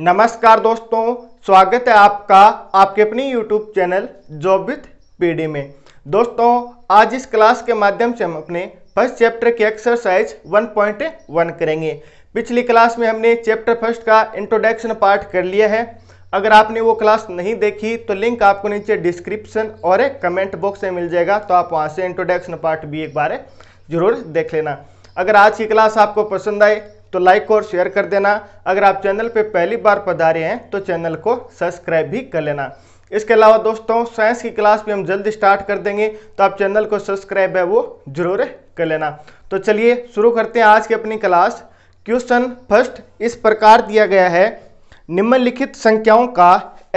नमस्कार दोस्तों स्वागत है आपका आपके अपनी YouTube channel job with PD में दोस्तों आज इस क्लास के माध्यम से हम अपने फर्स्ट चैप्टर की एक्सरसाइज 1.1 करेंगे पिछली क्लास में हमने चैप्टर फर्स्ट का इंट्रोडक्शन पार्ट कर लिया है अगर आपने वो क्लास नहीं देखी तो लिंक आपको नीचे डिस्क्रिप्शन और एक कमेंट बॉक्स में मिल जाएगा तो आप वहाँ से इंट्रोडक्शन पार्ट भी एक बार जरूर देख लेना अगर आज की क्लास आपको पसंद आए तो लाइक और शेयर कर देना अगर आप चैनल पे पहली बार पधारे हैं तो चैनल को सब्सक्राइब भी कर लेना इसके अलावा दोस्तों साइंस की क्लास भी हम जल्द स्टार्ट कर देंगे तो आप चैनल को सब्सक्राइब है वो जरूर कर लेना तो चलिए शुरू करते हैं आज की अपनी क्लास क्वेश्चन फर्स्ट इस प्रकार दिया गया है निम्नलिखित संख्याओं का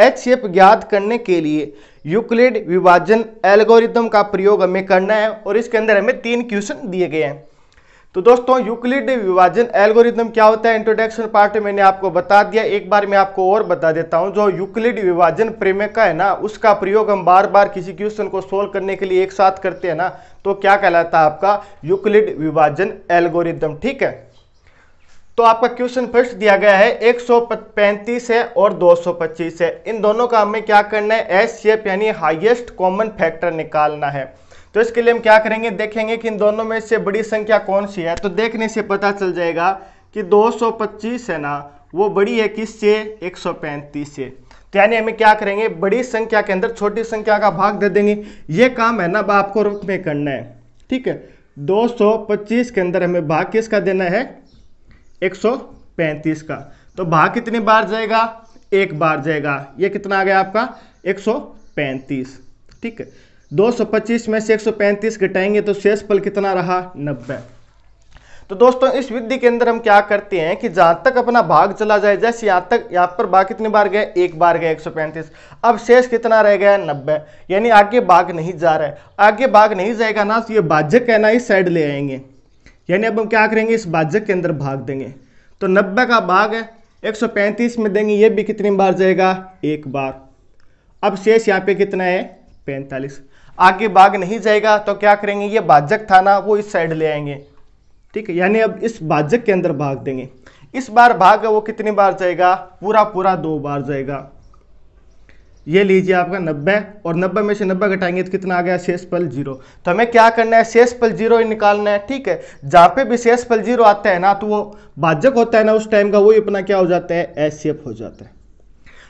एच एप ज्ञात करने के लिए यूक्लिड विभाजन एल्गोरिदम का प्रयोग हमें करना है और इसके अंदर हमें तीन क्वेश्चन दिए गए हैं तो दोस्तों यूक्लिड विभाजन एल्गोरिदम क्या होता है इंट्रोडक्शन पार्ट मैंने आपको बता दिया एक बार मैं आपको और बता देता हूं जो यूक्लिड विभाजन प्रेमय का है ना उसका प्रयोग हम बार बार किसी क्वेश्चन को सोल्व करने के लिए एक साथ करते हैं ना तो क्या कहलाता है आपका यूक्लिड विभाजन एल्गोरिदम ठीक है तो आपका क्वेश्चन फर्स्ट दिया गया है एक है और दो है इन दोनों का हमें क्या करना है एस शेप यानी हाइएस्ट कॉमन फैक्टर निकालना है तो इसके लिए हम क्या करेंगे देखेंगे कि इन दोनों में से बड़ी संख्या कौन सी है तो देखने से पता चल जाएगा कि 225 है ना वो बड़ी है किस से 135 से तो यानी हमें क्या करेंगे बड़ी संख्या के अंदर छोटी संख्या का भाग दे देंगे ये काम है ना आपको रूप में करना है ठीक है 225 के अंदर हमें भाग किसका देना है 135 का तो भाग कितनी बार जाएगा एक बार जाएगा ये कितना आ गया आपका 135 ठीक है 225 में से 135 घटाएंगे तो शेष पल कितना रहा 90 तो दोस्तों इस विधि के अंदर हम क्या करते हैं कि जहां तक अपना भाग चला जाए जैसे यहां तक यहां पर भाग कितने बार गए एक बार गए 135 अब शेष कितना रह गया नब्बे यानी आगे भाग नहीं जा रहा है आगे भाग नहीं जाएगा ना तो ये बाध्यक कहना ही इस साइड ले आएंगे यानी अब हम क्या करेंगे इस बाध्यक के अंदर भाग देंगे तो नब्बे का भाग है 135 में देंगे ये भी कितनी बार जाएगा एक बार अब शेष यहाँ पे कितना है पैंतालीस आगे भाग नहीं जाएगा तो क्या करेंगे ये बाजक था ना वो इस साइड ले आएंगे ठीक है यानी अब इस बाजक के अंदर भाग देंगे इस बार भाग वो कितनी बार जाएगा पूरा पूरा दो बार जाएगा ये लीजिए आपका 90 और 90 में से 90 घटाएंगे तो कितना आ गया शेष पल जीरो तो हमें क्या करना है शेष पल जीरो ही निकालना है ठीक है जहाँ पे भी शेष पल जीरो आता है ना तो वो बाजक होता है ना उस टाइम का वही अपना क्या हो जाता है एस हो जाता है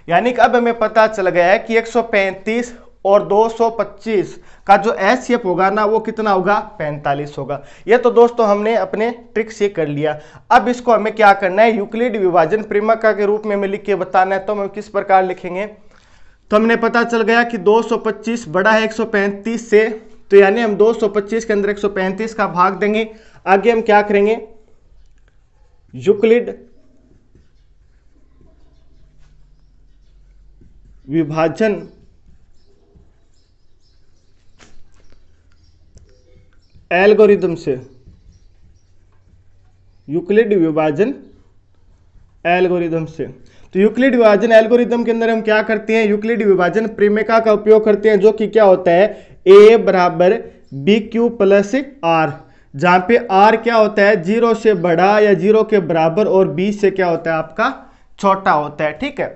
यानी कि अब हमें पता चल गया है कि 135 और 225 का जो एस सी एफ होगा ना वो कितना होगा 45 होगा ये तो दोस्तों हमने अपने ट्रिक से कर लिया अब इसको हमें क्या करना है यूक्लिड विभाजन प्रेमका के रूप में हमें लिख के बताना है तो हम किस प्रकार लिखेंगे तो हमने पता चल गया कि 225 बड़ा है 135 से तो यानी हम 225 के अंदर 135 का भाग देंगे आगे हम क्या करेंगे यूक्लिड विभाजन एल्गोरिदम से यूक्लिड विभाजन एल्गोरिदम से तो यूक्लिड विभाजन एल्गोरिदम के अंदर हम क्या करते हैं यूक्लिड विभाजन प्रेमिका का उपयोग करते हैं जो कि क्या होता है ए बराबर बी क्यू प्लस आर जहां पे आर क्या होता है जीरो से बड़ा या जीरो के बराबर और बी से क्या होता है आपका छोटा होता है ठीक है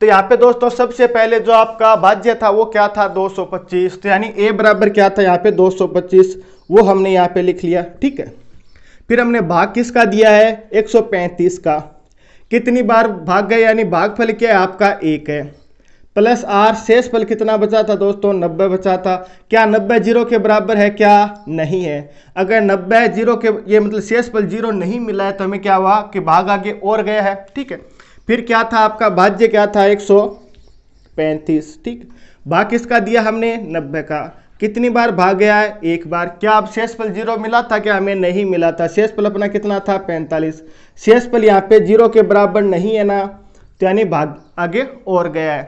तो यहाँ पे दोस्तों सबसे पहले जो आपका भाज्य था वो क्या था 225 तो यानी ए बराबर क्या था यहाँ पे 225 वो हमने यहाँ पे लिख लिया ठीक है फिर हमने भाग किसका दिया है 135 का कितनी बार भाग गए यानी भागफल क्या है आपका एक है प्लस आर शेष फल कितना बचा था दोस्तों नब्बे बचा था क्या नब्बे जीरो के बराबर है क्या नहीं है अगर नब्बे जीरो के ये मतलब शेष फल जीरो नहीं मिला है तो हमें क्या हुआ कि भाग आगे और गया है ठीक है फिर क्या था आपका भाज्य क्या था एक सौ पैंतीस ठीक भाग किसका दिया हमने नब्बे का कितनी बार भाग गया है एक बार क्या अब शेषफल जीरो मिला था क्या हमें नहीं मिला था शेषफल अपना कितना था पैंतालीस शेषफल यहाँ पे जीरो के बराबर नहीं है ना तो यानी भाग आगे और गया है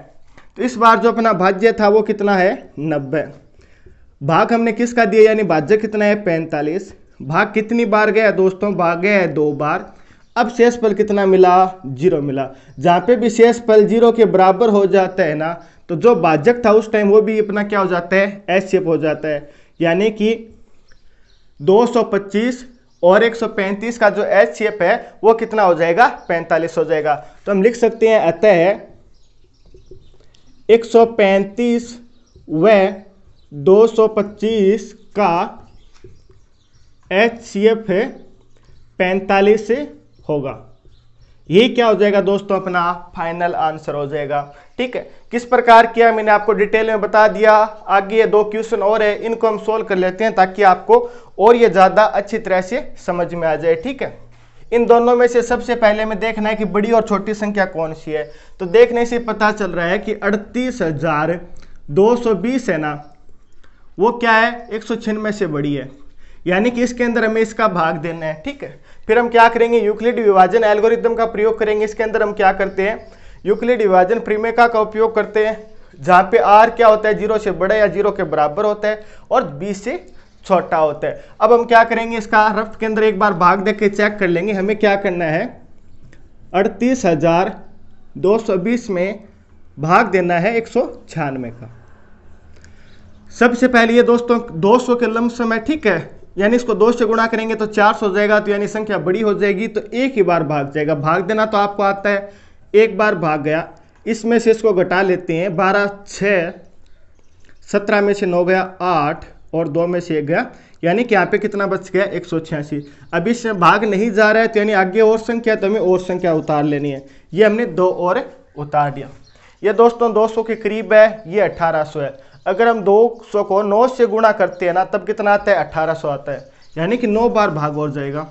तो इस बार जो अपना भाज्य था वो कितना है नब्बे भाग हमने किसका दिया यानी भाज्य कितना है पैंतालीस भाग कितनी बार गया दोस्तों भाग गया है दो बार अब शेष पल कितना मिला जीरो मिला जहाँ पे भी शेष पल जीरो के बराबर हो जाता है ना तो जो बाजक था उस टाइम वो भी अपना क्या हो जाता है एस शेप हो जाता है यानी कि 225 और 135 का जो एच शेप है वो कितना हो जाएगा 45 हो जाएगा तो हम लिख सकते हैं अतः 135 व 225 का एच शेप है 45 होगा ये क्या हो जाएगा दोस्तों अपना फाइनल आंसर हो जाएगा ठीक है किस प्रकार किया मैंने आपको डिटेल में बता दिया आगे दो क्वेश्चन और है इनको हम सोल्व कर लेते हैं ताकि आपको और ये ज़्यादा अच्छी तरह से समझ में आ जाए ठीक है इन दोनों में से सबसे पहले में देखना है कि बड़ी और छोटी संख्या कौन सी है तो देखने से पता चल रहा है कि अड़तीस हजार दो सौ बीस है ना वो क्या है एक सौ से बड़ी है यानी कि इसके अंदर हमें इसका भाग देना है ठीक है फिर हम क्या करेंगे यूक्लिड विभाजन एल्गोरिदम का प्रयोग करेंगे इसके अंदर हम क्या करते हैं यूक्लिड विभाजन प्रीमेका का उपयोग करते हैं जहाँ पे आर क्या होता है जीरो से बड़ा या जीरो के बराबर होता है और बी से छोटा होता है अब हम क्या करेंगे इसका रफ्त के अंदर एक बार भाग देख के चेक कर लेंगे हमें क्या करना है अड़तीस हजार दो सौ बीस में भाग देना है एक सौ छियानवे का सबसे पहले ये दोस्तों दो सौ के लम्ब समय ठीक है यानी इसको दो से गुणा करेंगे तो चार सौ हो जाएगा तो यानी संख्या बड़ी हो जाएगी तो एक ही बार भाग जाएगा भाग देना तो आपको आता है एक बार भाग गया इसमें से इसको घटा लेते हैं बारह छः सत्रह में से नौ गया आठ और दो में से एक गया यानी कि यहाँ पे कितना बच गया एक सौ छियासी अब इसमें भाग नहीं जा रहा है तो यानी आगे और संख्या तो हमें और संख्या उतार लेनी है ये हमने दो और उतार दिया ये दोस्तों 200 के करीब है ये 1800 है अगर हम दो सौ को नौ से गुणा करते हैं ना तब कितना आता है अट्ठारह सौ आता है यानी कि नौ बार भाग और जाएगा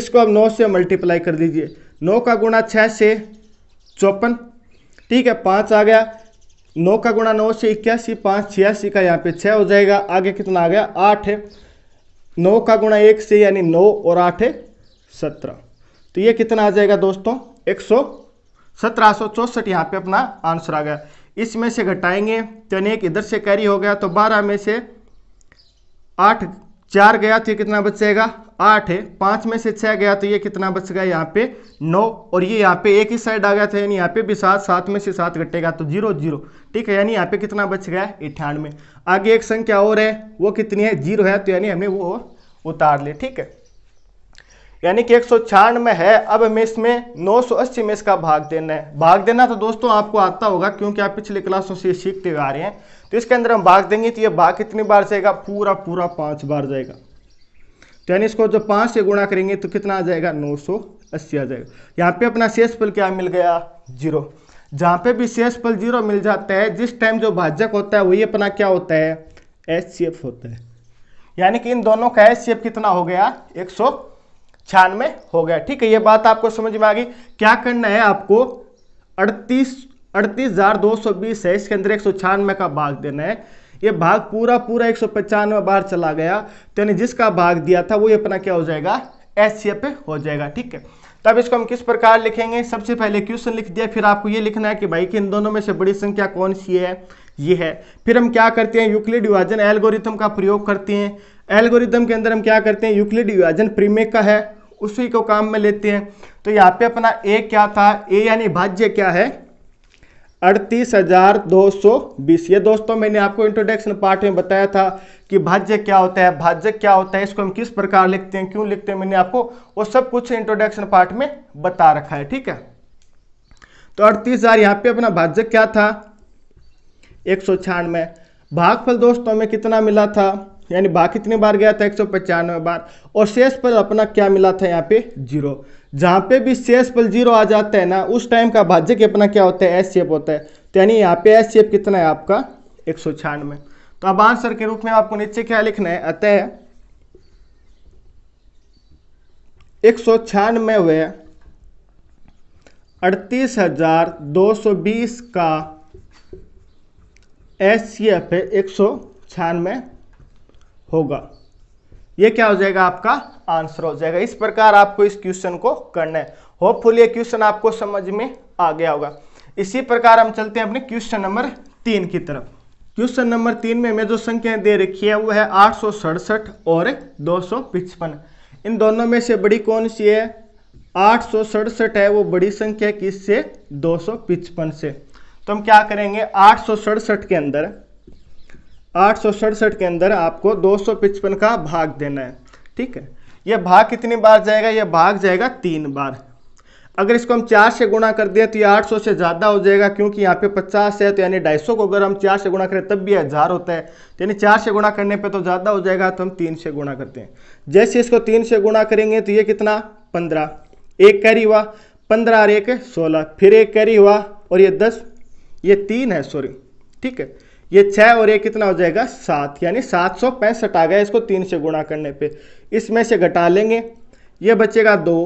इसको आप नौ से मल्टीप्लाई कर दीजिए नौ का गुणा छः से चौपन ठीक है पाँच आ गया नौ का गुणा नौ से इक्यासी पाँच छियासी का यहाँ पे छः हो जाएगा आगे कितना आ गया आठ है नौ का गुणा एक से यानी नौ और आठ है सत्रह तो ये कितना आ जाएगा दोस्तों एक सौ सत्रह सौ चौंसठ यहाँ पे अपना आंसर आ गया इसमें से घटाएंगे तो यानी एक इधर से कैरी हो गया तो बारह में से आठ चार गया तो ये कितना बचेगा आठ है पाँच में से छः गया तो ये कितना बच गया यहाँ पे नौ और ये यहाँ पे एक ही साइड आ गया था यानी यहाँ पे भी सात सात में से सात घटेगा तो जीरो जीरो ठीक है यानी यहाँ पे कितना बच गया अठानवे आगे एक संख्या और है वो कितनी है जीरो है तो यानी हमने वो उतार ले ठीक है यानी कि एक सौ छियानवे है अब हमें इसमें नौ सौ अस्सी में इसका भाग देना है भाग देना तो दोस्तों आपको आता होगा क्योंकि आप पिछले क्लासों से सीखते हुए आ रहे हैं तो इसके अंदर हम भाग देंगे तो ये भाग कितनी बार जाएगा पूरा पूरा पाँच बार जाएगा तो यानी इसको जब पाँच से गुणा करेंगे तो कितना आ जाएगा नौ सौ अस्सी आ जाएगा यहाँ पे अपना शेष पल क्या मिल गया जीरो जहाँ पे भी शेष पल जीरो मिल जाता है जिस टाइम जो भाजक होता है वही अपना क्या होता है एच होता है यानी कि इन दोनों का एच कितना हो गया एक सौ छियानवे हो गया ठीक है ये बात आपको समझ में आ गई क्या करना है आपको अड़तीस अड़तीस हजार दो सौ बीस है इसके अंदर एक सौ छियानवे का भाग देना है ये भाग पूरा पूरा एक सौ पचानवे बार चला गया तो यानी जिसका भाग दिया था वो ये अपना क्या हो जाएगा एस पे हो जाएगा ठीक है तब इसको हम किस प्रकार लिखेंगे सबसे पहले क्वेश्चन लिख दिया फिर आपको ये लिखना है कि भाई कि इन दोनों में से बड़ी संख्या कौन सी है ये है फिर हम क्या करते हैं यूक्लिड विभाजन एल्गोरिथम का प्रयोग करते हैं एल्गोरिदम के अंदर हम क्या करते हैं यूक्लिड विभाजन प्रीमे का है उसी को काम में लेते हैं तो यहाँ पे अपना ए क्या था ए यानी भाज्य क्या है अड़तीस हजार दो सौ बीस ये दोस्तों मैंने आपको इंट्रोडक्शन पार्ट में बताया था कि भाज्य क्या होता है भाज्य क्या होता है इसको हम किस प्रकार लिखते हैं क्यों लिखते हैं मैंने आपको वो सब कुछ इंट्रोडक्शन पार्ट में बता रखा है ठीक है तो अड़तीस हजार यहाँ पे अपना भाज्य क्या था एक सौ छियानवे भागफल दोस्तों में कितना मिला था यानी भाग कितने बार गया था एक सौ पचानवे बार और शेष पल अपना क्या मिला था यहाँ पे जीरो जहाँ पे भी शेष पल जीरो आ जाता है ना उस टाइम का भाज्य के अपना क्या होता है एस शेप होता है तो यानी यहाँ पे एस शेप कितना है आपका एक सौ छियानवे तो अब आंसर के रूप में आपको नीचे क्या लिखना है अतः एक सौ छियानवे अड़तीस हजार दो सौ बीस का एस सी एफ है एक सौ छियानवे होगा ये क्या हो जाएगा आपका आंसर हो जाएगा इस प्रकार आपको इस क्वेश्चन को करना है होपफुल ये क्वेश्चन आपको समझ में आ गया होगा इसी प्रकार हम चलते हैं अपने क्वेश्चन नंबर तीन की तरफ क्वेश्चन नंबर तीन में मैं जो संख्याएं दे रखी है वो है आठ और दो इन दोनों में से बड़ी कौन सी है आठ है वो बड़ी संख्या से दो से तो हम क्या करेंगे आठ के अंदर आठ के अंदर आपको दो का भाग देना है ठीक है यह भाग कितनी बार जाएगा यह भाग जाएगा तीन बार अगर इसको हम चार से गुणा कर दें तो ये 800 से ज़्यादा हो जाएगा क्योंकि यहाँ पे 50 है तो यानी ढाई को अगर हम चार से गुणा करें तब भी हज़ार होता है तो यानी चार से गुणा करने पे तो ज़्यादा हो जाएगा तो हम तीन से गुणा करते हैं जैसे इसको तीन से गुणा करेंगे तो ये कितना पंद्रह एक कैरी हुआ पंद्रह और एक सोलह फिर एक कैरी हुआ और ये दस ये तीन है सॉरी ठीक है ये छः और ये कितना हो जाएगा सात यानी सात सौ पैंसठ आ गया इसको तीन से गुणा करने पे इसमें से घटा लेंगे ये बचेगा दो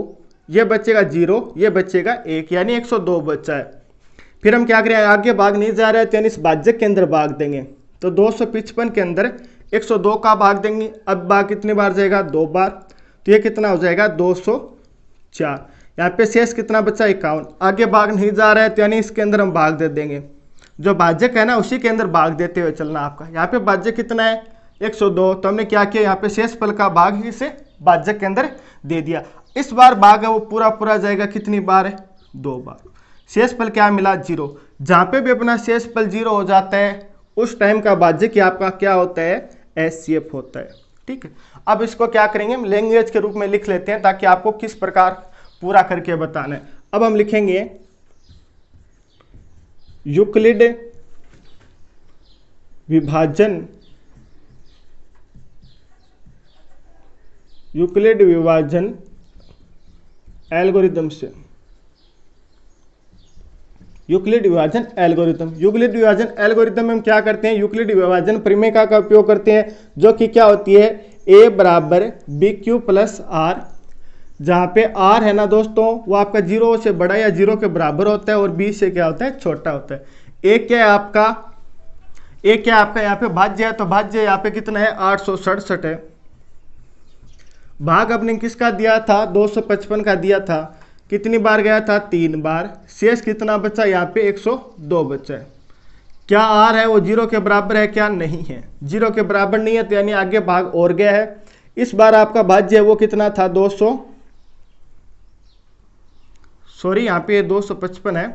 ये बचेगा जीरो ये बचेगा एक यानी एक सौ दो बचा है फिर हम क्या करें आगे भाग नहीं जा रहे तो यानी इस भाज्य के अंदर भाग देंगे तो दो सौ पिचपन के अंदर एक सौ दो का भाग देंगे अब भाग कितनी बार जाएगा दो बार तो ये कितना हो जाएगा दो सौ चार यहाँ पे शेष कितना बचा इक्यावन आगे भाग नहीं जा रहा है तो यानी इसके अंदर हम भाग दे देंगे जो बाज्य है ना उसी के अंदर भाग देते हुए चलना आपका यहाँ पे बाज्य कितना है 102 तो हमने क्या किया यहाँ पे शेष पल का भाग ही से बाज्य के अंदर दे दिया इस बार भाग है वो पूरा पूरा जाएगा कितनी बार है दो बार शेष पल क्या मिला जीरो जहाँ पे भी अपना शेष पल जीरो हो जाता है उस टाइम का बाज्य की आपका क्या होता है एस होता है ठीक है अब इसको क्या करेंगे हम लैंग्वेज के रूप में लिख लेते हैं ताकि आपको किस प्रकार पूरा करके बताना है अब हम लिखेंगे यूक्लिड विभाजन यूक्लिड विभाजन एल्गोरिदम से यूक्लिड विभाजन एल्गोरिथम यूक्लिड विभाजन एल्गोरिथम में हम क्या करते हैं यूक्लिड विभाजन प्रमेका का उपयोग करते हैं जो कि क्या होती है ए बराबर बी क्यू प्लस आर जहाँ पे आर है ना दोस्तों वो आपका जीरो से बड़ा या जीरो के बराबर होता है और बी से क्या होता है छोटा होता है ए क्या है आपका ए क्या है आपका यहाँ पे भाज्य है तो भाज्य यहाँ पे कितना है आठ सौ सड़सठ है भाग आपने किसका दिया था दो सौ पचपन का दिया था कितनी बार गया था तीन बार शेष कितना बचा यहाँ पे एक सौ दो बचा है क्या आर है वो जीरो के बराबर है क्या नहीं है जीरो के बराबर नहीं है तो यानी आगे भाग और गया है इस बार आपका भाज्य है वो कितना था दो सौ सॉरी यहाँ पे दो सौ पचपन है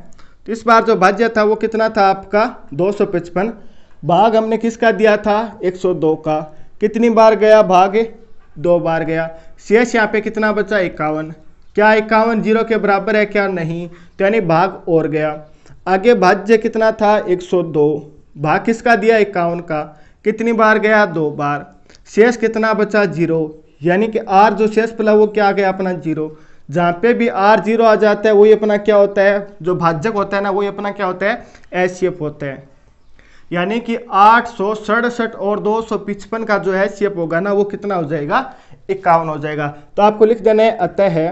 तो इस बार जो भाज्य था वो कितना था आपका दो सौ पचपन भाग हमने किसका दिया था एक सौ दो का कितनी बार गया भाग दो बार गया शेष यहाँ पे कितना बचा इक्यावन क्या इक्यावन जीरो के बराबर है क्या नहीं तो यानी भाग और गया आगे भाज्य कितना था दो भाग किसका दिया इक्यावन का कितनी बार गया दो बार शेष कितना बचा जीरो यानी कि आर जो शेष पला वो क्या गया अपना जीरो जहाँ पे भी आर जीरो आ जाता है वही अपना क्या होता है जो भाजक होता है ना वही अपना क्या होता है एच होता है यानी कि आठ सौ सड़सठ और दो सौ पिचपन का जो है एफ होगा ना वो कितना हो जाएगा इक्यावन हो जाएगा तो आपको लिख देना है अतः है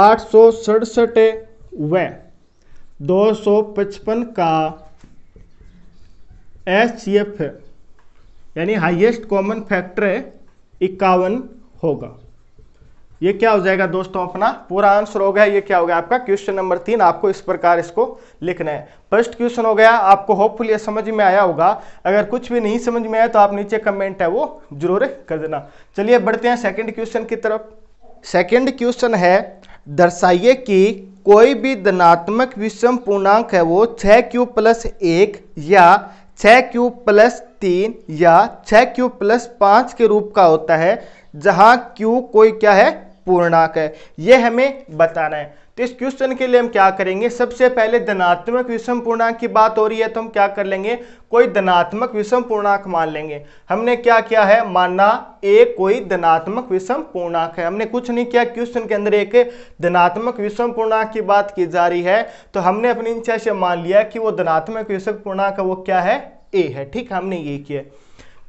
आठ सौ सड़सठ व दो सौ पचपन का एच यानी हाईएस्ट कॉमन फैक्टर इक्यावन होगा ये क्या हो जाएगा दोस्तों अपना पूरा आंसर हो गया ये क्या हो गया आपका क्वेश्चन नंबर तीन आपको इस प्रकार इसको लिखना है फर्स्ट क्वेश्चन हो गया आपको होपफुल समझ में आया होगा अगर कुछ भी नहीं समझ में आया तो आप नीचे कमेंट है वो जरूर कर देना चलिए बढ़ते हैं सेकेंड क्वेश्चन की तरफ सेकेंड क्वेश्चन है दर्शाइए कि कोई भी धनात्मक विषम पूर्णांक है वो छः क्यू प्लस एक या छः क्यू प्लस तीन या छः क्यू प्लस पाँच के रूप का होता है जहां क्यू कोई क्या है पूर्णांक है यह हमें बताना है तो इस क्वेश्चन के लिए हम क्या करेंगे सबसे पहले धनात्मक विषम पूर्णांक की बात हो रही है तो हम क्या कर लेंगे कोई धनात्मक विषम पूर्णांक मान लेंगे हमने क्या किया है माना ए कोई धनात्मक विषम पूर्णांक है हमने कुछ नहीं किया क्वेश्चन के अंदर एक धनात्मक विषम पूर्णांक की बात की जा रही है तो हमने अपनी इच्छा से मान लिया कि वो धनात्मक विषम पूर्णांक वो क्या है ए है ठीक हमने ये किया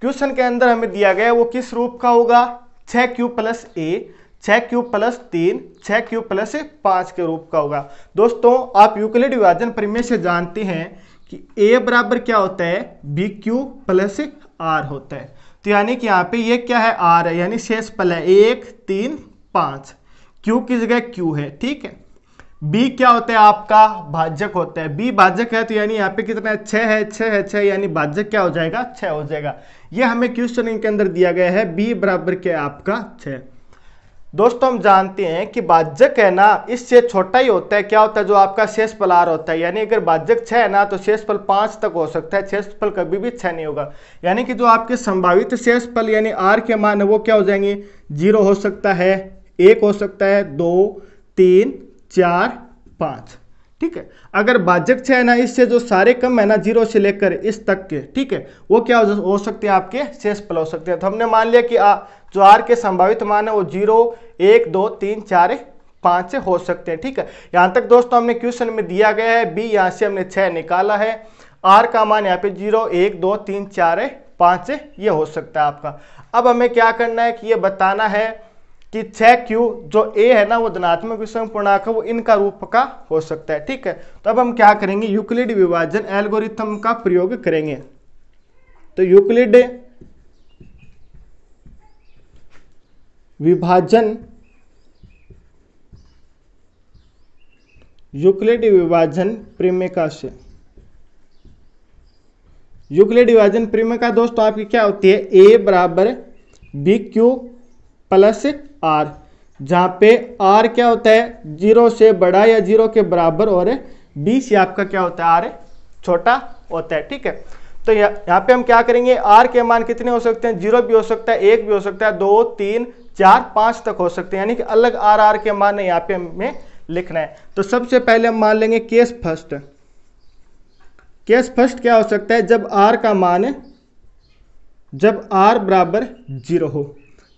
क्वेश्चन के अंदर हमें दिया गया वो किस रूप का होगा छ क्यू प्लस ए छः क्यूब प्लस तीन छः क्यूब प्लस पाँच के रूप का होगा दोस्तों आप यूक्लिड विभाजन प्रमेय से जानते हैं कि ए बराबर क्या होता है बी क्यू प्लस आर होता है तो यानी कि यहाँ पे ये क्या है आर है यानी शेष पल है एक तीन पाँच क्यू की जगह क्यू है ठीक है बी क्या होता है आपका भाजक होता है बी भाजक है तो यानी यहाँ पे कितना है छः है छः है छः यानी भाजक क्या हो जाएगा छः हो जाएगा ये हमें क्वेश्चन के अंदर दिया गया है बी बराबर क्या है आपका छः दोस्तों हम जानते हैं कि बाजक है ना इससे छोटा ही होता है क्या होता है जो आपका शेष पल आर होता है यानी अगर बाजक छः है ना तो शेष पल पाँच तक हो सकता है शेष पल कभी भी छः नहीं होगा यानी कि जो आपके संभावित शेष पल यानी आर के मान है वो क्या हो जाएंगे जीरो हो सकता है एक हो सकता है दो तीन चार पाँच ठीक है अगर बाजक छः है ना इससे जो सारे कम है ना जीरो से लेकर इस तक के ठीक है वो क्या हो सकते हैं आपके शेष पल हो सकते हैं तो हमने मान लिया कि जो आर के संभावित मान है वो जीरो एक दो तीन चार पाँच से हो सकते हैं ठीक है यहाँ तक दोस्तों हमने क्वेश्चन में दिया गया है बी यहाँ से हमने छः निकाला है आर का मान यहाँ पे जीरो एक दो तीन चार पाँच ये हो सकता है आपका अब हमें क्या करना है कि ये बताना है कि छः क्यू जो ए है ना वो धनात्मक विषम पूर्णांक है वो इनका रूप का हो सकता है ठीक है तो अब हम क्या करेंगे यूक्लिड विभाजन एल्गोरिथम का प्रयोग करेंगे तो यूक्लिड विभाजन युक्लिड विभाजन प्रेमिका से युक्लिड विभाजन प्रेमिका दोस्तों आपकी क्या होती है ए बराबर बी क्यू प्लस आर जहां पे आर क्या होता है जीरो से बड़ा या जीरो के बराबर और बी से आपका क्या होता है आर छोटा होता है ठीक है तो यहाँ पे हम क्या करेंगे आर के मान कितने हो सकते हैं जीरो भी हो सकता है एक भी हो सकता है दो तीन चार पांच तक हो सकते हैं यानी कि अलग आर आर के मान यहाँ पे हमें लिखना है तो सबसे पहले हम मान लेंगे केस फर्स्ट केस फर्स्ट क्या हो सकता है जब आर का मान जब आर बराबर जीरो हो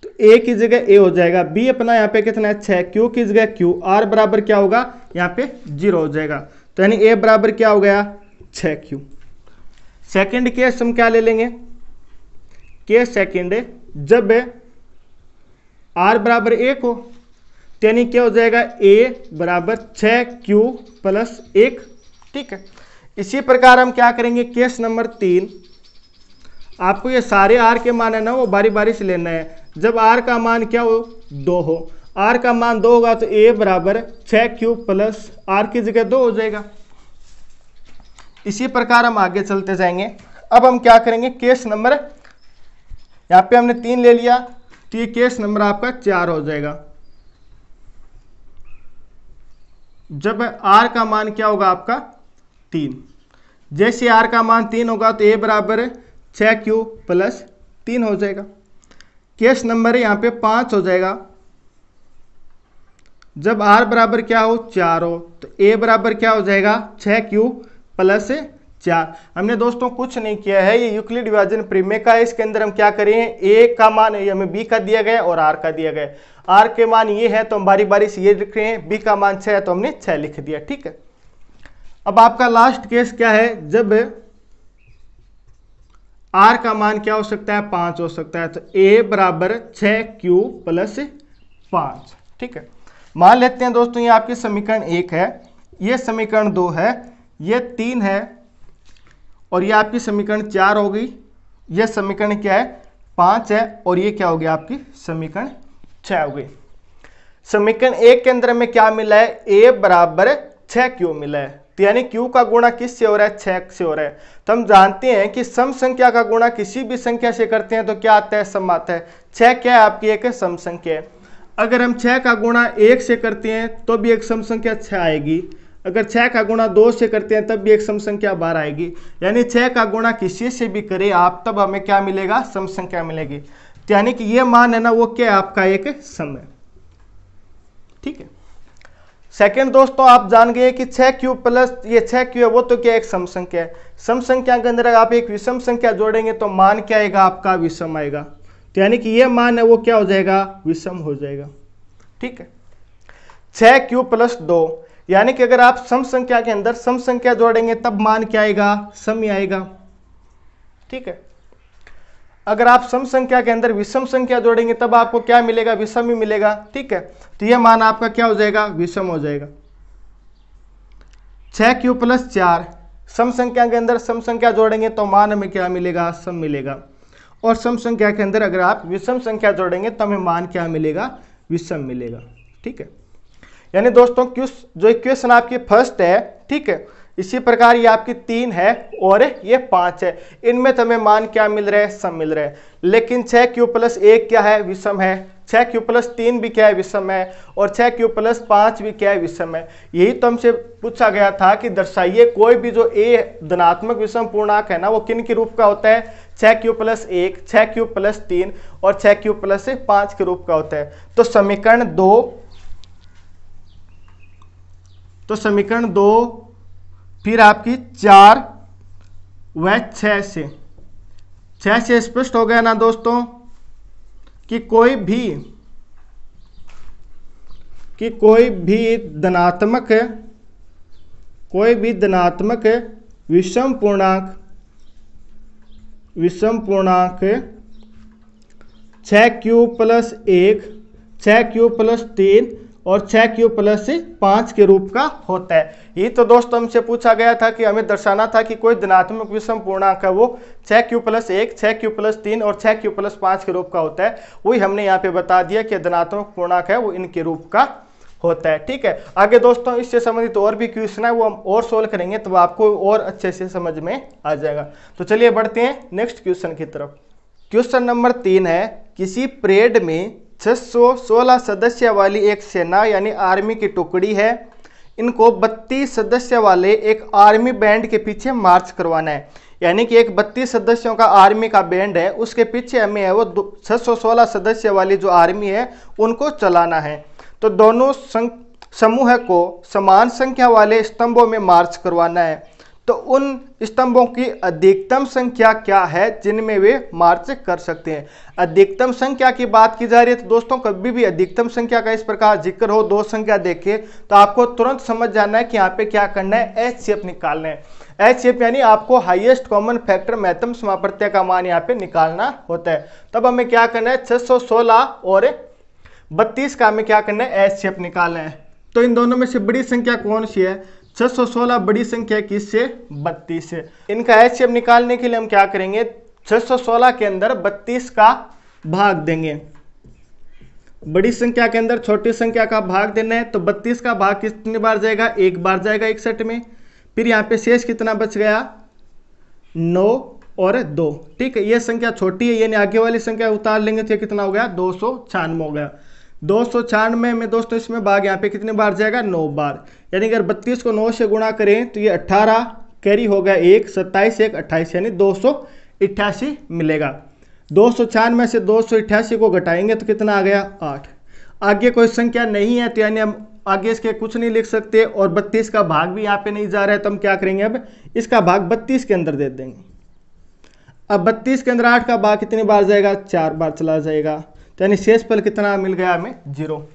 तो ए की जगह ए हो जाएगा बी अपना यहाँ पे कितना है छः क्यू की जगह क्यू आर बराबर क्या होगा यहाँ पे जीरो हो जाएगा तो यानी ए बराबर क्या हो गया छः क्यू सेकेंड केस हम क्या ले लेंगे केस सेकेंड जब आर बराबर एक हो यानी क्या हो जाएगा ए बराबर छः क्यू प्लस एक ठीक है इसी प्रकार हम क्या करेंगे केस नंबर तीन आपको ये सारे आर के मान है ना वो बारी बारी से लेना है जब आर का मान क्या हो दो हो आर का मान दो होगा तो ए बराबर छः क्यू प्लस आर की जगह दो हो जाएगा इसी प्रकार हम आगे चलते जाएंगे अब हम क्या करेंगे केस नंबर यहाँ पे हमने तीन ले लिया तो ये केस नंबर आपका चार हो जाएगा जब आर का मान क्या होगा आपका तीन जैसे आर का मान तीन होगा तो ए बराबर छ क्यू प्लस तीन हो जाएगा केस नंबर यहां पे पांच हो जाएगा जब आर बराबर क्या हो चार हो तो ए बराबर क्या हो जाएगा छ क्यू प्लस चार हमने दोस्तों कुछ नहीं किया है ये यूक्लिड विभाजन प्रमेय का इसके अंदर हम क्या करें ए का मान ये हमें बी का दिया गया और आर का दिया गया आर के मान ये है तो हम बारी बारी से ये लिख रहे हैं बी का मान छ है तो हमने छह लिख दिया ठीक है अब आपका लास्ट केस क्या है जब आर का मान क्या हो सकता है पांच हो सकता है तो ए बराबर छ क्यू प्लस पांच ठीक है मान लेते हैं दोस्तों ये आपकी समीकरण एक है ये समीकरण दो है ये तीन है और ये आपकी समीकरण चार हो गई यह समीकरण क्या है पांच है और ये क्या हो गया आपकी समीकरण छ हो गई समीकरण एक के अंदर में क्या मिला है ए बराबर छ क्यू मिला है तो यानी क्यू का गुणा किस से हो रहा है छ से हो रहा है तो हम जानते हैं कि सम संख्या का गुणा किसी भी संख्या से करते हैं तो क्या आता है सम आता है छ क्या है आपकी एक सम संख्या है अगर हम छ का गुणा एक से करते हैं तो भी एक सम संख्या छः आएगी अगर छः का गुणा दो से करते हैं तब भी एक सम संख्या आएगी यानी छः का गुणा किसी से भी करें आप तब हमें क्या मिलेगा सम संख्या मिलेगी तो यानी कि ये मान है ना वो क्या है आपका एक सम है ठीक है सेकंड दोस्तों आप जान गए कि छः क्यू प्लस ये छः क्यू है वो तो क्या एक सम संख्या है सम संख्या के अंदर आप एक विषम संख्या जोड़ेंगे तो मान क्या आएगा आपका विषम आएगा तो यानी कि ये मान है वो क्या हो जाएगा विषम हो जाएगा ठीक है छः क्यू प्लस दो यानी कि अगर आप सम संख्या के अंदर सम संख्या जोड़ेंगे तब मान क्या आएगा सम ही आएगा ठीक है अगर आप सम संख्या के अंदर विषम संख्या जोड़ेंगे तब आपको क्या मिलेगा विषम ही मिलेगा ठीक है तो यह मान आपका क्या हो जाएगा विषम हो जाएगा छह क्यू प्लस चार सम संख्या के अंदर सम संख्या जोड़ेंगे तो मान हमें क्या मिलेगा सम मिलेगा और सम संख्या के अंदर अगर आप विषम संख्या जोड़ेंगे तो हमें मान क्या मिलेगा विषम मिलेगा ठीक है यानी दोस्तों क्यूस जो क्वेश्चन आपकी फर्स्ट है ठीक है इसी प्रकार ये आपकी तीन है और ये पांच है इनमें तुम्हें तो मान क्या मिल रहा है सम मिल रहा है लेकिन छह क्यू प्लस एक क्या है विषम है छह क्यू प्लस तीन भी क्या है विषम है और छह क्यू प्लस पांच भी क्या है विषम है यही तो हमसे पूछा गया था कि दर्शाइए कोई भी जो ए धनात्मक विषम पूर्णांक है ना वो किन के रूप का होता है छह क्यू प्लस एक छह क्यू प्लस तीन और छह क्यू प्लस पांच के रूप का होता है तो समीकरण दो तो समीकरण दो फिर आपकी चार व छः से छः से स्पष्ट हो गया ना दोस्तों कि कोई भी कि कोई भी धनात्मक कोई भी धनात्मक विषम पूर्णांक विषम पूर्णांक छ क्यू प्लस एक छ क्यू प्लस तीन और छः क्यू प्लस सी पाँच के रूप का होता है ये तो दोस्त हमसे पूछा गया था कि हमें दर्शाना था कि कोई धनात्मक विषम पूर्णांक है वो छः क्यू प्लस एक छः क्यू प्लस तीन और छः क्यू प्लस पाँच के रूप का होता है वही हमने यहाँ पे बता दिया कि धनात्मक पूर्णांक है वो इनके रूप का होता है ठीक है आगे दोस्तों इससे संबंधित और भी क्वेश्चन है वो हम और सोल्व करेंगे तो आपको और अच्छे से समझ में आ जाएगा तो चलिए बढ़ते हैं नेक्स्ट क्वेश्चन की तरफ क्वेश्चन नंबर तीन है किसी परेड में 616 सदस्य वाली एक सेना यानी आर्मी की टुकड़ी है इनको 32 सदस्य वाले एक आर्मी बैंड के पीछे मार्च करवाना है यानी कि एक 32 सदस्यों का आर्मी का बैंड है उसके पीछे हमें है वो 616 सदस्य वाली जो आर्मी है उनको चलाना है तो दोनों समूह को समान संख्या वाले स्तंभों में मार्च करवाना है तो उन स्तंभों की अधिकतम संख्या क्या है जिनमें वे मार्च कर सकते हैं अधिकतम संख्या की बात की जा रही है तो दोस्तों कभी भी अधिकतम संख्या का इस प्रकार जिक्र हो दो संख्या देखे तो आपको तुरंत समझ जाना है कि यहाँ पे क्या करना है एच शेप निकालना है एच शेप यानी आपको हाईएस्ट कॉमन फैक्टर मैथम समाप्रत्य का मान यहाँ पे निकालना होता है तब हमें क्या करना है छह और बत्तीस का हमें क्या करना है एच शेप निकालना है तो इन दोनों में से बड़ी संख्या कौन सी है 616 बड़ी संख्या किस से बत्तीस से इनका एचसीएम निकालने के लिए हम क्या करेंगे 616 के अंदर 32 का भाग देंगे बड़ी संख्या के अंदर छोटी संख्या का भाग देना है तो 32 का भाग कितनी बार जाएगा एक बार जाएगा इकसठ में फिर यहाँ पे शेष कितना बच गया नौ और दो ठीक है ये संख्या छोटी है यानी आगे वाली संख्या उतार लेंगे तो कितना हो गया दो हो गया दो सौ छियानवे में दोस्तों इसमें भाग यहाँ पे कितने बार जाएगा नौ बार यानी अगर बत्तीस को नौ से गुणा करें तो ये अट्ठारह कैरी होगा एक सत्ताईस एक अट्ठाईस यानी दो सौ अट्ठासी मिलेगा दो सौ छियानवे से दो सौ इट्ठासी को घटाएंगे तो कितना आ गया आठ आगे कोई संख्या नहीं है तो यानी हम आगे इसके कुछ नहीं लिख सकते और बत्तीस का भाग भी यहाँ पे नहीं जा रहा है तो हम क्या करेंगे अब इसका भाग बत्तीस के अंदर दे देंगे अब बत्तीस के अंदर आठ का भाग कितनी बार जाएगा चार बार चला जाएगा यानी शेष पल कितना मिल गया हमें जीरो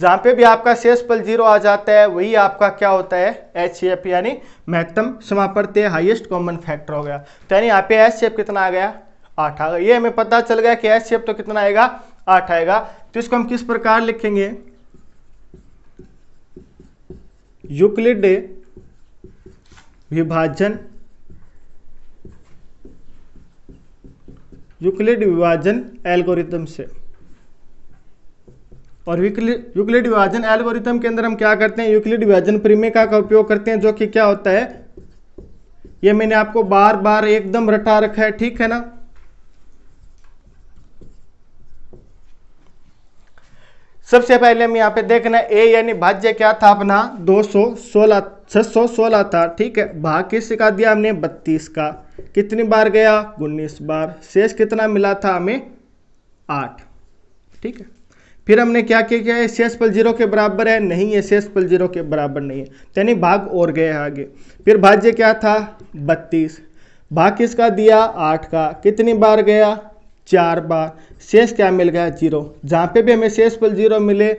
जहाँ पे भी आपका शेष पल जीरो आ जाता है वही आपका क्या होता है एच एफ यानी महत्तम समापर्त्य हाइएस्ट कॉमन फैक्टर हो गया तो यानी यहाँ पे एच शेप कितना आ गया आठ आ गया ये हमें पता चल गया कि एच शेप तो कितना आएगा आठ आएगा तो इसको हम किस प्रकार लिखेंगे यूक्लिड विभाजन यूक्लिड विभाजन एल्गोरिथम से और यूक्लिड विभाजन एल्गोरिथम के अंदर हम क्या करते हैं यूक्लिड विभाजन प्रीमिका का उपयोग करते हैं जो कि क्या होता है ये मैंने आपको बार बार एकदम रटा रखा है ठीक है ना सबसे पहले हम यहां पे देखना ए यानी भाज्य क्या था अपना 216 616 था ठीक है भाग का दिया हमने 32 का कितनी बार गया 19 बार शेष कितना मिला था हमें 8 ठीक है फिर हमने क्या किया क्या है पल जीरो के बराबर है नहीं है पल जीरो के बराबर नहीं है तो यानी भाग और गए आगे फिर भाज्य क्या था बत्तीस भाग किसका दिया आठ का कितनी बार गया चार बार शेष क्या मिल गया जीरो जहाँ पे भी हमें शेष पल जीरो मिले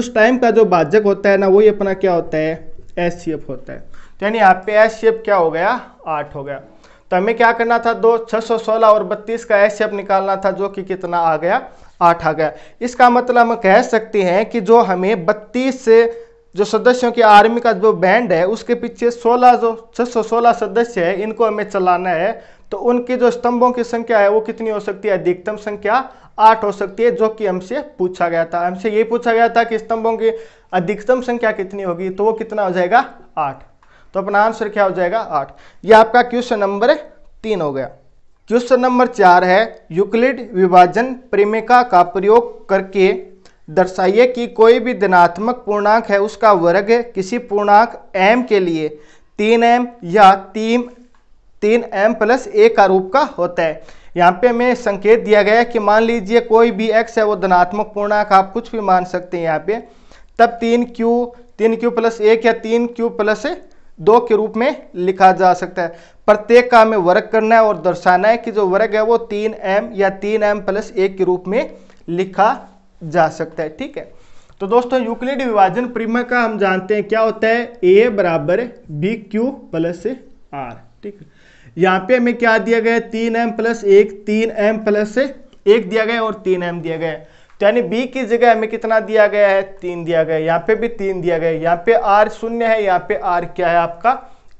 उस टाइम का जो भाजक होता है ना वही अपना क्या होता है एस होता है तो यानी यहाँ पे एस क्या हो गया आठ हो गया तो हमें क्या करना था दो सोलह और 32 का एचसीएफ निकालना था जो कि कितना आ गया आठ आ गया इसका मतलब हम कह सकते हैं कि जो हमें 32 से जो सदस्यों की आर्मी का जो बैंड है उसके पीछे 16 जो सोलह सदस्य है इनको हमें चलाना है तो उनके जो स्तंभों की संख्या है वो कितनी हो सकती है अधिकतम संख्या आठ हो सकती है जो कि हमसे पूछा गया था हमसे ये पूछा गया था कि स्तंभों की अधिकतम संख्या कितनी होगी तो वो कितना हो जाएगा आठ तो अपना आंसर क्या हो जाएगा आठ ये आपका क्वेश्चन नंबर तीन हो गया क्वेश्चन नंबर चार है यूक्लिड विभाजन प्रेमिका का प्रयोग करके दर्शाइए कि कोई भी धनात्मक पूर्णांक है उसका वर्ग किसी पूर्णांक एम के लिए तीन एम या तीन तीन एम प्लस ए का रूप का होता है यहाँ पे हमें संकेत दिया गया है कि मान लीजिए कोई भी एक्स है वो धनात्मक पूर्णांक आप कुछ भी मान सकते हैं यहाँ पे तब तीन क्यू तीन क्यू प्लस एक या तीन क्यू प्लस दो के रूप में लिखा जा सकता है प्रत्येक का हमें वर्ग करना है और दर्शाना है कि जो वर्ग है वो तीन एम या तीन एम प्लस एक के रूप में लिखा जा सकता है ठीक है तो दोस्तों यूक्लिड विभाजन प्रीमा का हम जानते हैं क्या होता है ए बराबर बी क्यू प्लस आर ठीक है यहाँ पे हमें क्या दिया गया है तीन एम प्लस एक तीन एम प्लस एक दिया गया और तीन एम दिया गया है तो यानी बी की जगह हमें कितना दिया गया है तीन दिया गया यहाँ पे भी तीन दिया गया यहाँ पे आर शून्य है यहाँ पे आर क्या है आपका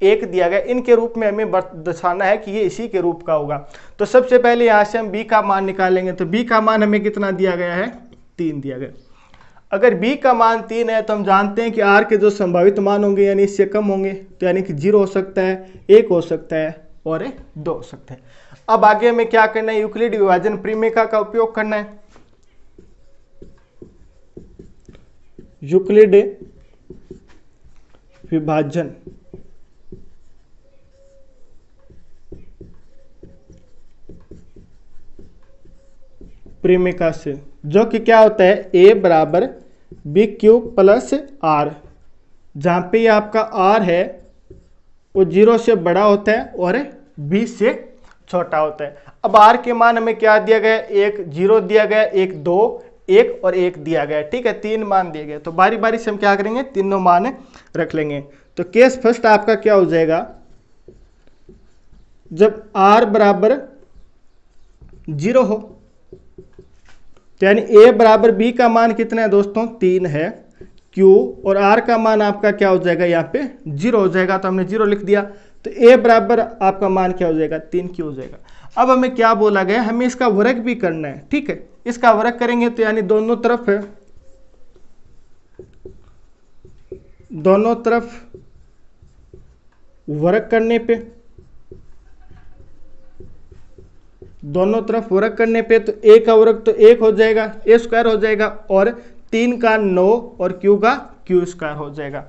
एक दिया गया इनके रूप में हमें दर्शाना है कि ये इसी के रूप का होगा तो सबसे पहले यहाँ से हम बी का मान निकालेंगे तो बी का मान हमें कितना दिया गया है तीन दिया गया अगर बी का मान तीन है तो हम जानते हैं कि आर के जो संभावित मान होंगे यानी इससे कम होंगे तो यानी कि जीरो हो सकता है एक हो सकता है और दो हो सकता है अब आगे हमें क्या करना है यूक्लिड विभाजन प्रीमिका का उपयोग करना है यूक्लिडे विभाजन प्रेमिका से जो कि क्या होता है ए बराबर बी क्यू प्लस आर जहां पे आपका आर है वो जीरो से बड़ा होता है और बी से छोटा होता है अब आर के मान हमें क्या दिया गया एक जीरो दिया गया एक दो एक और एक दिया गया ठीक है तीन मान दिए गए तो बारी बारी से हम क्या करेंगे तीनों मान रख लेंगे तो केस फर्स्ट आपका क्या हो जाएगा जब आर बराबर जीरो हो तो यानी ए बराबर बी का मान कितना है दोस्तों तीन है क्यू और आर का मान आपका क्या हो जाएगा यहां पे जीरो हो जाएगा तो हमने जीरो लिख दिया तो ए बराबर आपका मान क्या हो जाएगा तीन क्यू हो जाएगा अब हमें क्या बोला गया हमें इसका वर्क भी करना है ठीक है इसका वर्क करेंगे तो यानी दोनों तरफ है दोनों तरफ वर्क करने पे दोनों तरफ वर्क करने पे तो ए का वर्क तो एक हो जाएगा ए स्क्वायर हो जाएगा और तीन का नौ और क्यू का क्यू स्क्वायर हो जाएगा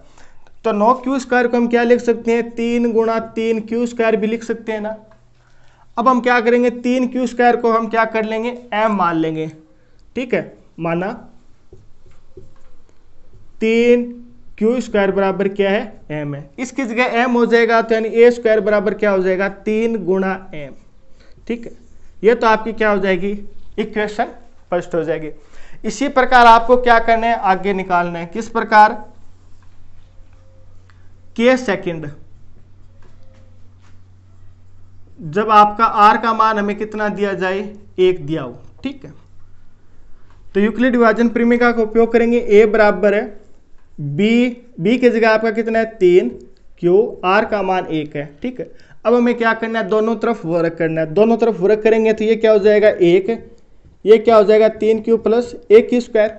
तो नौ क्यू स्क्वायर को हम क्या लिख सकते हैं तीन गुणा तीन क्यू स्क्वायर भी लिख सकते हैं ना अब हम क्या करेंगे तीन क्यू स्क्वायर को हम क्या कर लेंगे एम मान लेंगे ठीक है माना तीन क्यू स्क्वायर बराबर क्या है एम है इसकी जगह एम हो जाएगा तो यानी ए स्क्वायर बराबर क्या हो जाएगा तीन गुणा एम ठीक है ये तो आपकी क्या हो जाएगी इक्वेशन फर्स्ट हो जाएगी इसी प्रकार आपको क्या करना है आगे निकालना है किस प्रकार के सेकंड जब आपका आर का मान हमें कितना दिया जाए एक दिया हो ठीक है तो यूक्लिड विभाजन प्रेमिका का उपयोग करेंगे ए बराबर है बी बी की जगह आपका कितना है तीन क्यू आर का मान एक है ठीक है अब हमें क्या करना है दोनों तरफ वर्क करना है दोनों तरफ वर्क करेंगे तो ये क्या हो जाएगा एक ये क्या हो जाएगा तीन क्यू प्लस एक की स्क्वायर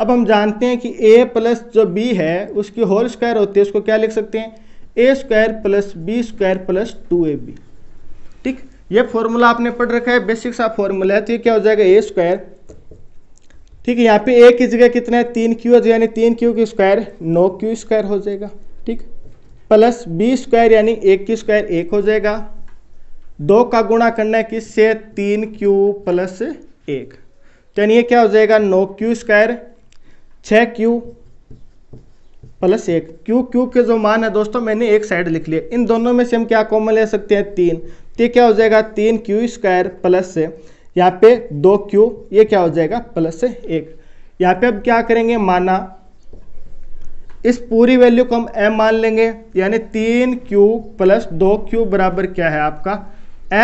अब हम जानते हैं कि ए प्लस जो बी है उसकी होल स्क्वायर होती है उसको क्या लिख सकते हैं A square plus B square plus two A B ये फॉर्मूला आपने पढ़ रखा है बेसिक सा फॉर्मूला है तो ये क्या हो जाएगा ए स्क्वायर ठीक है यहाँ पे ए की जगह कितना है तीन क्यू है तो यानी तीन क्यू की स्क्वायर नौ क्यू स्क्वायर हो जाएगा ठीक प्लस बी स्क्वायर यानी एक की स्क्वायर एक हो जाएगा दो का गुणा करना है किस से तीन क्यू प्लस एक तो यानी ये क्या हो जाएगा नौ क्यू स्क्वायर छ क्यू प्लस एक क्यू क्यू के जो मान है दोस्तों मैंने एक साइड लिख लिया इन दोनों में से हम क्या कॉमन ले सकते हैं तीन तो क्या हो जाएगा तीन क्यू स्क्वायर प्लस से यहाँ पे दो क्यू ये क्या हो जाएगा प्लस से एक यहाँ पे अब क्या करेंगे माना इस पूरी वैल्यू को हम एम मान लेंगे यानी तीन क्यू प्लस दो क्यू बराबर क्या है आपका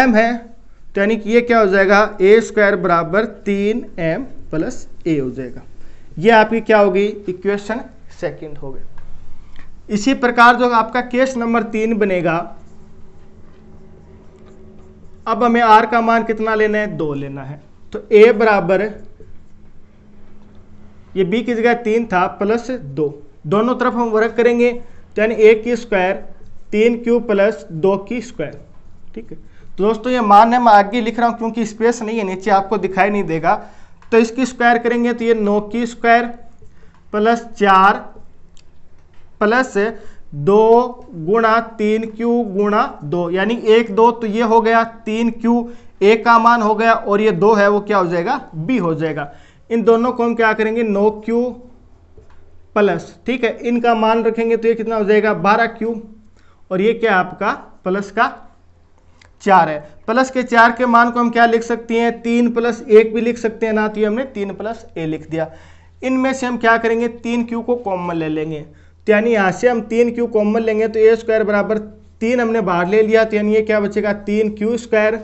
एम है तो यानी कि ये क्या हो जाएगा ए स्क्वायर बराबर तीन एम प्लस ए हो जाएगा ये आपकी क्या होगी इक्वेशन सेकंड हो गई इसी प्रकार जो आपका केस नंबर तीन बनेगा अब हमें आर का मान कितना लेना है दो लेना है तो ए बराबर ये बी की जगह तीन था प्लस दो दोनों तरफ हम वर्क करेंगे तो यानी ए की स्क्वायर तीन क्यू प्लस दो की स्क्वायर ठीक है तो दोस्तों ये मान है मैं आगे लिख रहा हूँ क्योंकि स्पेस नहीं है नीचे आपको दिखाई नहीं देगा तो इसकी स्क्वायर करेंगे तो ये नौ की स्क्वायर प्लस चार प्लस दो गुणा तीन क्यू गुणा दो यानी एक दो तो ये हो गया तीन क्यू एक का मान हो गया और ये दो है वो क्या हो जाएगा बी हो जाएगा इन दोनों को हम क्या करेंगे नो क्यू प्लस ठीक है इनका मान रखेंगे तो ये कितना हो जाएगा बारह क्यू और ये क्या आपका प्लस का चार है प्लस के चार के मान को हम क्या लिख सकते हैं तीन प्लस एक भी लिख सकते हैं ना तो ये हमने तीन प्लस ए लिख दिया इनमें से हम क्या करेंगे तीन क्यू को कॉमन ले लेंगे तो यानी यहाँ से हम तीन क्यू कॉमन लेंगे तो ए स्क्वायर बराबर तीन हमने बाहर ले लिया तो यानी ये क्या बचेगा तीन क्यू स्क्वायर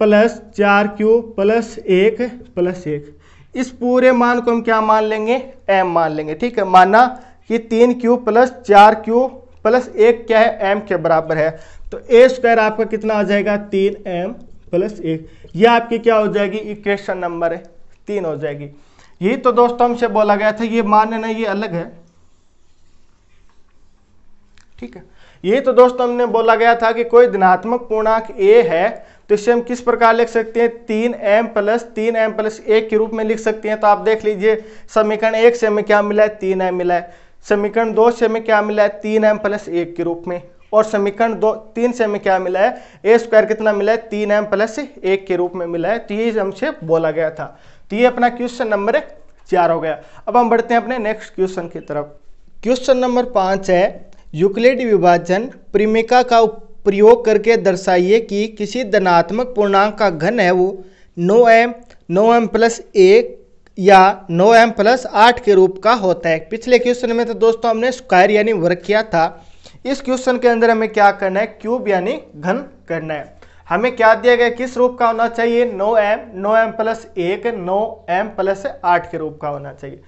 प्लस चार क्यू प्लस एक प्लस एक इस पूरे मान को हम क्या मान लेंगे एम मान लेंगे ठीक है माना कि तीन क्यू प्लस चार क्यू प्लस एक क्या है एम के बराबर है तो ए स्क्वायर आपका कितना आ जाएगा तीन एम प्लस एक ये आपकी क्या हो जाएगी इक्वेशन नंबर तीन हो जाएगी यही तो दोस्तों हमसे बोला गया था ये मान ना ये अलग है ठीक है ये तो दोस्तों हमने बोला गया था कि कोई धनात्मक पूर्णांक ए है तो इसे हम किस प्रकार लिख सकते हैं तीन एम प्लस तीन एम प्लस एक के रूप में लिख सकते हैं तो आप देख लीजिए समीकरण एक से हमें क्या मिला है तीन एम मिला है समीकरण दो से हमें क्या मिला है तीन एम प्लस एक के रूप में और समीकरण दो तीन से हमें क्या मिला है ए स्क्वायर कितना मिला है तीन एम प्लस एक के रूप में मिला है तो ये हमसे बोला गया था तो ये अपना क्वेश्चन नंबर चार हो गया अब हम बढ़ते हैं अपने नेक्स्ट क्वेश्चन की तरफ क्वेश्चन नंबर पाँच है यूक्लिड विभाजन प्रेमिका का प्रयोग करके दर्शाइए कि किसी धनात्मक पूर्णांक का घन है वो नो एम नो एम प्लस एक या नो एम प्लस आठ के रूप का होता है पिछले क्वेश्चन में तो दोस्तों हमने स्क्वायर यानी वर्ग किया था इस क्वेश्चन के अंदर हमें क्या करना है क्यूब यानी घन करना है हमें क्या दिया गया किस रूप का होना चाहिए नो एम नो एम प्लस एक नो एम प्लस आठ के रूप का होना चाहिए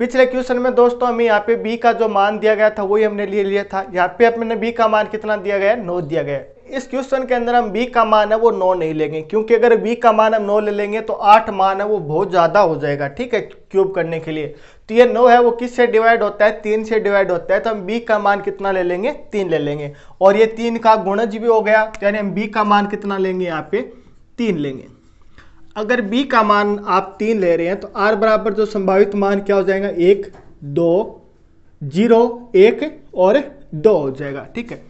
पिछले क्वेश्चन में दोस्तों हमें यहाँ पे बी का जो मान दिया गया था वही हमने ले लिया था यहाँ पे अपने बी का मान कितना दिया गया नौ दिया गया इस क्वेश्चन के अंदर हम बी का मान है वो नौ नहीं लेंगे क्योंकि अगर बी का मान हम नौ ले लेंगे तो आठ मान है वो बहुत ज़्यादा हो जाएगा ठीक है क्यूब करने के लिए तो ये नौ है वो किस से डिवाइड होता है तीन से डिवाइड होता है तो हम बी का मान कितना ले लेंगे तीन ले लेंगे और ये तीन का गुणज भी हो गया यानी हम बी का मान कितना लेंगे यहाँ पे तीन लेंगे अगर बी का मान आप तीन ले रहे हैं तो आर बराबर जो संभावित मान क्या हो जाएगा एक दो जीरो एक और दो हो जाएगा ठीक है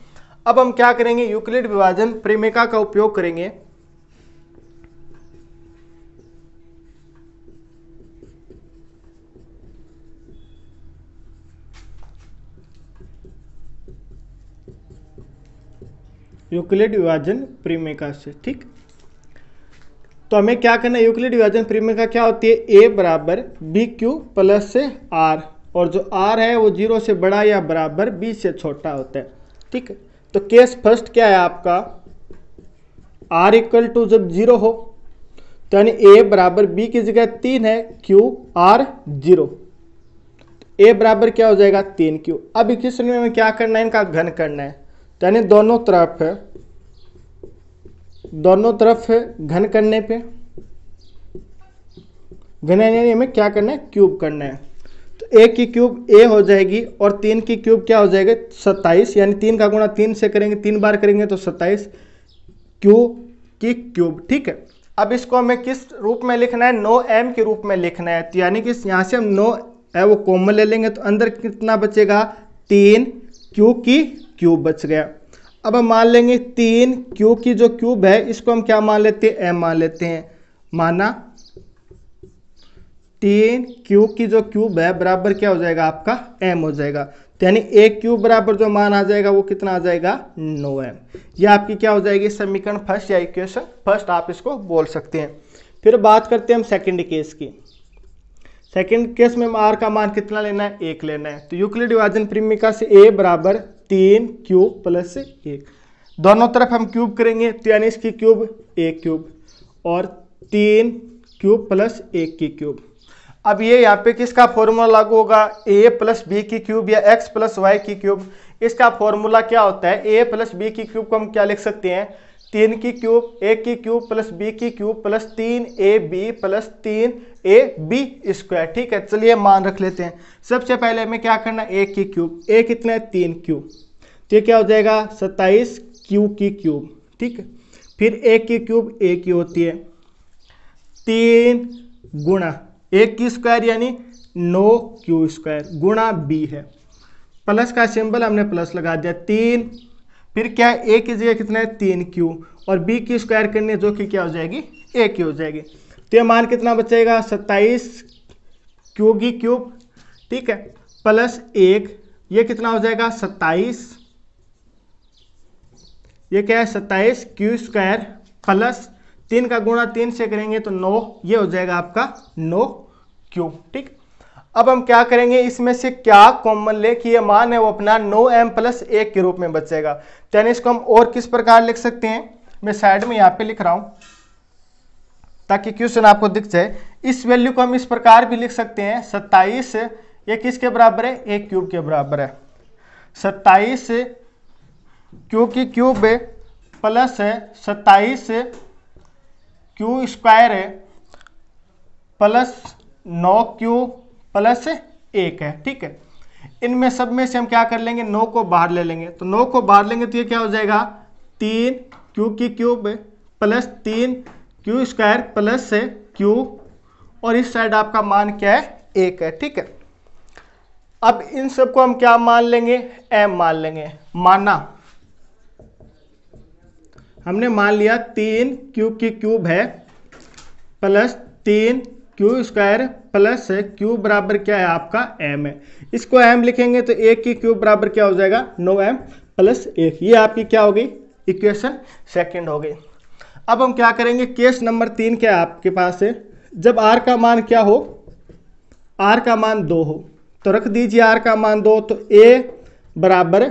अब हम क्या करेंगे यूक्लिड विभाजन प्रेमिका का उपयोग करेंगे यूक्लिड विभाजन प्रेमिका से ठीक तो हमें क्या करना है यूक्लिड विभाजन का क्या होती है ए बराबर बी क्यू प्लस से आर और जो आर है वो जीरो से बड़ा या बराबर बी से छोटा होता है ठीक है तो केस फर्स्ट क्या है आपका आर इक्वल टू जब जीरो हो तो यानी ए बराबर बी की जगह तीन है क्यू आर जीरो ए बराबर क्या हो जाएगा तीन क्यू अब इक्वेशन में हमें क्या करना है इनका घन करना है तो यानी दोनों तरफ है दोनों तरफ घन करने पे घन यानी हमें क्या करना है क्यूब करना है तो एक की क्यूब ए हो जाएगी और तीन की क्यूब क्या हो जाएगा सत्ताईस यानी तीन का गुणा तीन से करेंगे तीन बार करेंगे तो सत्ताईस क्यू की क्यूब ठीक है अब इसको हमें किस रूप में लिखना है नो एम के रूप में लिखना है तो यानी कि यहाँ से हम नो है वो कॉमन ले लेंगे तो अंदर कितना बचेगा तीन क्यू की क्यूब बच गया अब हम मान लेंगे तीन क्यू की जो क्यूब है इसको हम क्या मान लेते हैं एम मान लेते हैं माना तीन क्यू की जो क्यूब है बराबर क्या हो जाएगा आपका एम हो जाएगा तो यानी एक क्यूब बराबर जो मान आ जाएगा वो कितना आ जाएगा नो एम ये आपकी क्या हो जाएगी समीकरण फर्स्ट या इक्वेशन फर्स्ट आप इसको बोल सकते हैं फिर बात करते हैं हम सेकेंड केस की सेकेंड केस में आर का मान कितना लेना है एक लेना है तो यूक्लिड विभाजन प्रेमिका से ए बराबर तीन क्यूब प्लस एक दोनों तरफ हम क्यूब करेंगे तो यानी इसकी क्यूब एक क्यूब और तीन क्यूब प्लस एक की क्यूब अब ये यहाँ पे किसका फॉर्मूला लागू होगा ए प्लस बी की क्यूब या एक्स प्लस वाई की क्यूब इसका फॉर्मूला क्या होता है ए प्लस बी की क्यूब को हम क्या लिख सकते हैं तीन की क्यूब a की क्यूब प्लस बी की क्यूब प्लस तीन ए बी प्लस तीन ए बी स्क्वायर ठीक है चलिए मान रख लेते हैं सबसे पहले हमें क्या करना है ए की क्यूब ए कितना है तीन क्यूब तो ये क्या हो जाएगा सत्ताईस क्यू की क्यूब ठीक फिर एक की क्यूब ए की होती है तीन गुणा एक की स्क्वायर यानी नो क्यू स्क्वायर गुणा बी है प्लस का सिंबल हमने प्लस लगा दिया तीन फिर क्या है ए की जगह कितना है तीन क्यू और बी की स्क्वायर करनी है जो कि क्या हो जाएगी ए की हो जाएगी तो ये मान कितना बचेगा सत्ताईस क्यू की क्यूब ठीक है प्लस एक ये कितना हो जाएगा सत्ताईस ये क्या है सत्ताईस क्यू स्क्वायर प्लस तीन का गुणा तीन से करेंगे तो नौ ये हो जाएगा आपका नौ क्यू ठीक अब हम क्या करेंगे इसमें से क्या कॉमन ले कि ये मान है वो अपना नो एम प्लस एक के रूप में बचेगा तेन इसको हम और किस प्रकार लिख सकते हैं मैं साइड में यहाँ पे लिख रहा हूँ ताकि क्वेश्चन आपको दिख जाए इस वैल्यू को हम इस प्रकार भी लिख सकते हैं सत्ताईस ये किसके बराबर है एक क्यूब के बराबर है सत्ताईस क्योंकि क्यूब है प्लस है सत्ताईस क्यू स्क्वायर है प्लस नौ क्यू प्लस एक है ठीक है इनमें सब में से हम क्या कर लेंगे नौ को बाहर ले लेंगे तो नौ को बाहर लेंगे तो ये क्या हो जाएगा तीन क्यू की क्यूब प्लस तीन क्यू स्क्वायर प्लस से क्यू और इस साइड आपका मान क्या है एक है ठीक है अब इन सबको हम क्या मान लेंगे एम मान लेंगे माना हमने मान लिया तीन क्यूब की क्यूब है प्लस तीन क्यू स्क्वायर प्लस क्यूब बराबर क्या है आपका एम है इसको एम लिखेंगे तो एक की क्यूब बराबर क्या हो जाएगा नो एम प्लस एक ये आपकी क्या हो गई इक्वेशन सेकंड हो गई अब हम क्या करेंगे केस नंबर तीन क्या आपके पास है जब आर का मान क्या हो आर का मान दो हो तो रख दीजिए आर का मान दो तो ए बराबर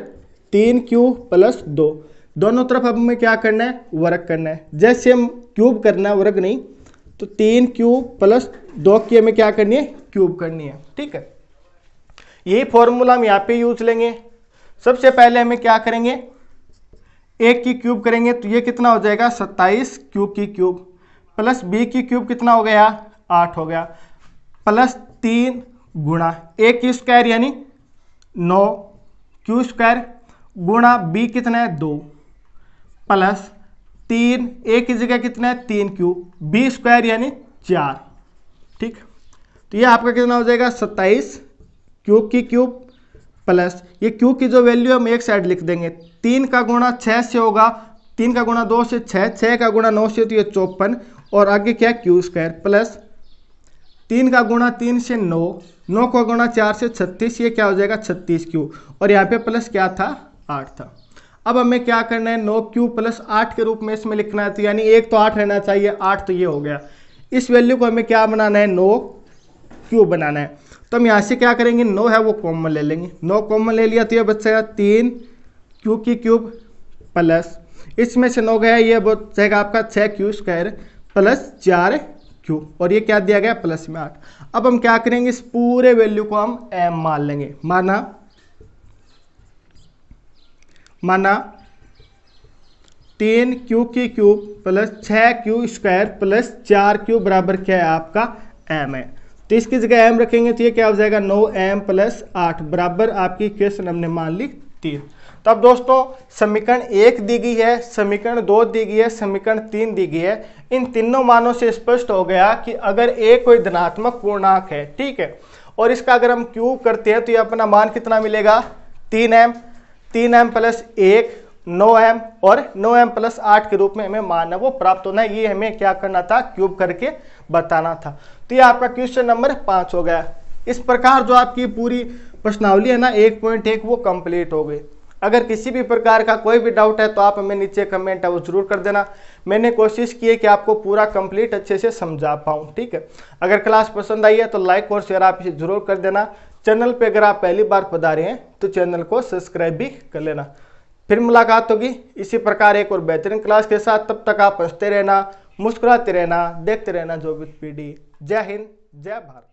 तीन क्यू प्लस दो दोनों तरफ अब हमें क्या करना है वर्क करना है जैसे हम क्यूब करना है वर्क नहीं तो तीन क्यूब प्लस दो की हमें क्या करनी है क्यूब करनी है ठीक है यही फॉर्मूला हम यहाँ पे यूज लेंगे सबसे पहले हमें क्या करेंगे एक की क्यूब करेंगे तो ये कितना हो जाएगा सत्ताईस क्यूब की क्यूब प्लस बी की क्यूब कितना हो गया आठ हो गया प्लस तीन गुणा ए की स्क्वायर यानी नौ क्यू स्क्वायर गुणा बी कितना है दो प्लस तीन ए की जगह कितना है तीन क्यू बी स्क्वायर यानी चार ठीक तो ये आपका कितना हो जाएगा सत्ताईस क्यू की क्यूब प्लस ये क्यू की जो वैल्यू है हम एक साइड लिख देंगे तीन का गुणा छः से होगा तीन का गुणा दो से छः छः का गुणा नौ से तो ये चौपन और आगे क्या है क्यू स्क्वायर प्लस तीन का गुणा तीन से नौ नौ का गुणा चार से छत्तीस ये क्या हो जाएगा छत्तीस क्यू और यहाँ पे प्लस क्या था आठ था अब हमें क्या करना है नो क्यू प्लस आठ के रूप में इसमें लिखना है तो यानी एक तो आठ रहना चाहिए आठ तो ये हो गया इस वैल्यू को हमें क्या बनाना है नो क्यू बनाना है तो हम यहाँ से क्या करेंगे नो है वो कॉमन ले लेंगे नो कॉमन ले लिया तो ये बचेगा तीन क्यू की क्यूब प्लस इसमें से नो गया ये बचेगा आपका छः क्यू स्क्वायर प्लस चार क्यू और ये क्या दिया गया प्लस में आठ अब हम क्या करेंगे इस पूरे वैल्यू को हम एम मान लेंगे माना माना तीन क्यू की क्यूब प्लस छः क्यू स्क्वायर प्लस चार क्यू बराबर क्या है आपका एम है तो इसकी जगह एम रखेंगे तो ये क्या हो जाएगा नौ एम प्लस आठ बराबर आपकी क्वेश्चन हमने मान ली तीन तो अब दोस्तों समीकरण एक दी गई है समीकरण दो दी गई है समीकरण तीन दी गई है इन तीनों मानों से स्पष्ट हो गया कि अगर ए कोई धनात्मक पूर्णांक है ठीक है और इसका अगर हम क्यूब करते हैं तो ये अपना मान कितना मिलेगा तीन एम तीन एम प्लस एक नौ एम और नौ एम प्लस आठ के रूप में हमें मान है वो प्राप्त होना है ये हमें क्या करना था क्यूब करके बताना था तो ये आपका क्वेश्चन नंबर पाँच हो गया इस प्रकार जो आपकी पूरी प्रश्नावली है ना एक पॉइंट एक वो कंप्लीट हो गई अगर किसी भी प्रकार का कोई भी डाउट है तो आप हमें नीचे कमेंट है वो जरूर कर देना मैंने कोशिश की है कि आपको पूरा कंप्लीट अच्छे से समझा पाऊँ ठीक है अगर क्लास पसंद आई है तो लाइक और शेयर आप इसे जरूर कर देना चैनल पे अगर आप पहली बार पधारे हैं तो चैनल को सब्सक्राइब भी कर लेना फिर मुलाकात होगी इसी प्रकार एक और बेहतरीन क्लास के साथ तब तक आप हंसते रहना मुस्कुराते रहना देखते रहना जो विद पीढ़ी जय हिंद जय भारत